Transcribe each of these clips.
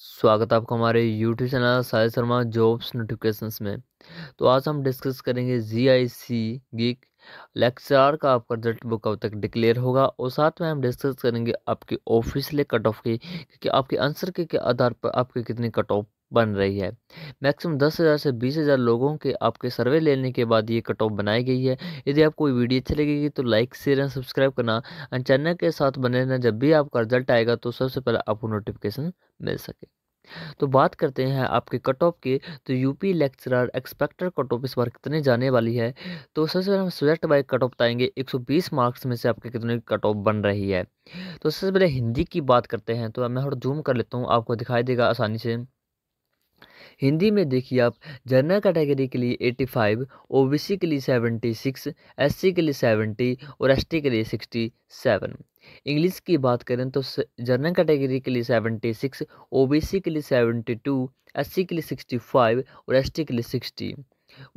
स्वागत है आपको हमारे YouTube channel Sai Sharma jobs notifications में तो आज हम डिस्कस करेंगे जी आई सी गिक लेक्चरार का आपका रिजल्ट बुक कब तक डिक्लेयर होगा और साथ में हम डिस्कस करेंगे आपके ऑफिशियल कट ऑफ की क्योंकि आपके आंसर के, के आधार पर आपके कितने कट ऑफ बन रही है मैक्सिमम दस हज़ार से बीस हज़ार लोगों के आपके सर्वे लेने के बाद ये कट ऑफ बनाई गई है यदि आपको वीडियो अच्छी लगेगी तो लाइक शेयर एंड सब्सक्राइब करना एंड चैनल के साथ बने रहना जब भी आपका रिजल्ट आएगा तो सबसे पहले आपको नोटिफिकेशन मिल सके तो बात करते हैं आपके कट ऑफ के तो UP lecturer expected cut off इस बार कितने जाने वाली है तो सबसे पहले हम सब्जेक्ट वाइज कट ऑफ बताएंगे 120 मार्क्स में से आपके कितने कट ऑफ बन रही है तो सबसे पहले हिंदी की बात करते हैं तो मैं थोड़ा जूम कर लेता हूँ आपको दिखाई देगा आसानी से हिंदी में देखिए आप जनरल कैटेगरी के लिए 85 ओ के लिए 76 एससी के लिए 70 और एस के लिए 67 इंग्लिश की बात करें तो जनरल कैटेगरी के लिए 76 ओ के लिए 72 टू के लिए 65 और एस के लिए 60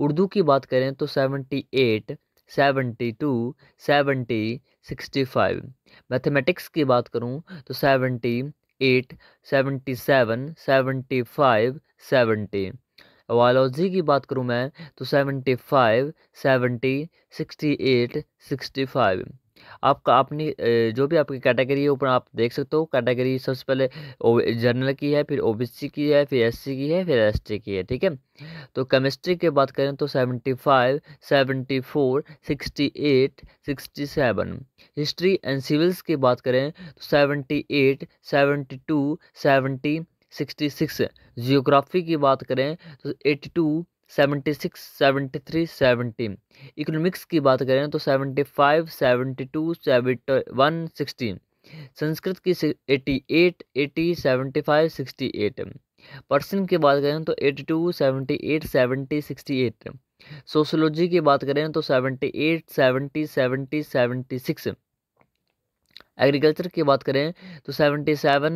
उर्दू की बात करें तो 78 seventy two seventy sixty five mathematics की बात करूँ तो seventy eight seventy seven seventy five seventy biology की बात करूँ मैं तो seventy five seventy sixty eight sixty five आपका अपनी जो भी आपकी कैटेगरी है ऊपर आप देख सकते हो कैटेगरी सबसे पहले जनरल की है फिर ओबीसी की है फिर एससी की है फिर एस की है ठीक है तो केमिस्ट्री की बात करें तो seventy five seventy four sixty eight sixty seven history and civics की बात करें तो seventy eight seventy two seventy sixty six geography की बात करें तो eighty two seventy six seventy three seventy economics की बात करें तो seventy five seventy two seventy one sixty Sanskrit की eighty eight eighty seventy five sixty eight Persian की बात करें तो eighty two seventy eight seventy sixty eight sociology की बात करें तो seventy eight seventy seventy seventy six agriculture की बात करें तो seventy seven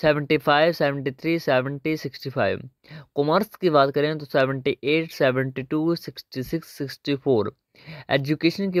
seventy five seventy three seventy sixty five commerce की बात करें तो seventy eight seventy two sixty six sixty four education की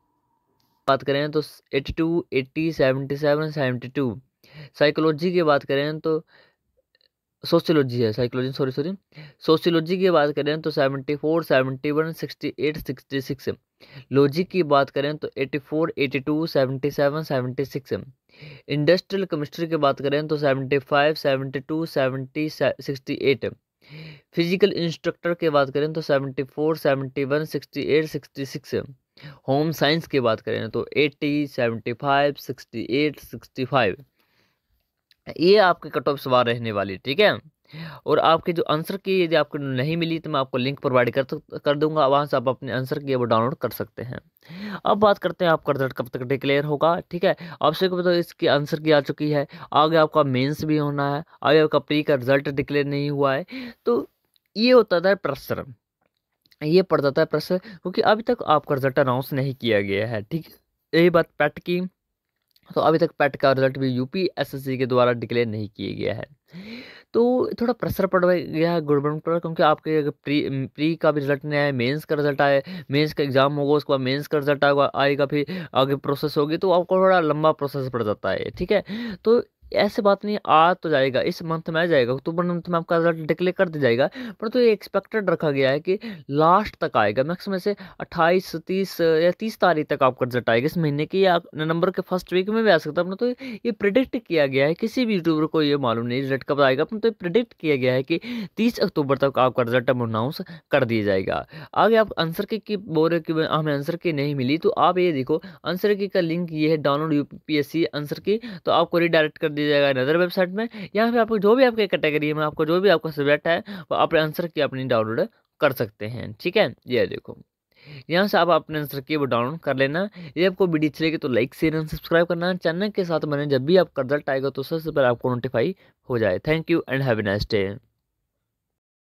बात करें तो eighty two eighty seventy seven seventy two psychology की बात करें तो सोशियोलॉजी है साइकोलॉजी सॉरी सॉरी सोशियोलॉजी की बात करें तो seventy four seventy one sixty eight sixty six logic की बात करें तो eighty four eighty two seventy seven seventy six industrial chemistry की बात करें तो seventy five seventy two seventy sixty eight physical instructor की बात करें तो seventy four seventy one sixty eight sixty six home science की बात करें तो eighty seventy five sixty eight sixty five ये आपके कट ऑफ सवार रहने वाली ठीक है और आपके जो आंसर की यदि आपको नहीं मिली तो मैं आपको लिंक प्रोवाइड कर कर दूंगा वहाँ से आप अपने आंसर की वो डाउनलोड कर सकते हैं अब बात करते हैं आपका रिजल्ट कब तक डिक्लेयर होगा ठीक है आपसे को तो इसकी आंसर की आ चुकी है आगे आपका मेंस भी होना है आगे आपका प्री का रिजल्ट डिक्लेयर नहीं हुआ है तो ये होता था प्रश्न ये पड़ जाता है प्रेशर क्योंकि अभी तक आपका रिजल्ट अनाउंस नहीं किया गया है ठीक यही बात पैट की तो अभी तक पैट का रिजल्ट भी यूपीएसएससी के द्वारा डिक्लेयर नहीं किया गया है तो थोड़ा प्रेशर पड़ गया है गवर्नमेंट पर क्योंकि आपके अगर प्री प्री का भी रिजल्ट नहीं आया मेंस का रिजल्ट आया मेंस का एग्जाम होगा उसके बाद मेंस का रिजल्ट आएगा आएगा फिर आगे प्रोसेस होगी तो आपको थोड़ा लंबा प्रोसेस पड़ जाता है ठीक है तो ऐसे बात नहीं आ तो जाएगा इस मंथ में आ जाएगा अक्टूबर मंथ में आपका रिजल्ट डिक्लेयर कर दिया जाएगा पर तो ये एक्सपेक्टेड रखा गया है कि लास्ट तक आएगा मैक्सिमम से अट्ठाईस तीस या तीस तारीख तक आपका रिजल्ट आएगा इस महीने की या नवंबर के फर्स्ट वीक में भी आ सकता है अपना तो ये प्रिडिक्ट किया गया है किसी भी यूट्यूबर को ये मालूम नहीं रिजल्ट कब आएगा अपना तो प्रिडिक्ट किया गया है कि तीस अक्टूबर तक आपका रिजल्ट अब अनाउंस कर दिया जाएगा आगे आप आंसर की, की बोल रहे हमें आंसर की नहीं मिली तो आप ये देखो आंसर की का लिंक ये है डाउनलोड यू आंसर की तो आपको रिडायरेक्ट कर दिया दी जाएगा नदर वेबसाइट में यहाँ पे आपको जो भी आपके कैटेगरी में आपको जो भी आपका सब्जेक्ट है वो अपने आंसर की अपनी डाउनलोड कर सकते हैं ठीक है ये देखो यहाँ से आप अपने आंसर की वो डाउनलोड कर लेना ये आपको वीडियो अच्छी लगी तो लाइक शेयर एंड सब्सक्राइब करना चैनल के साथ मैंने जब भी आपका रिजल्ट आएगा तो सबसे पहले आपको नोटिफाई हो जाए thank you and have a nice day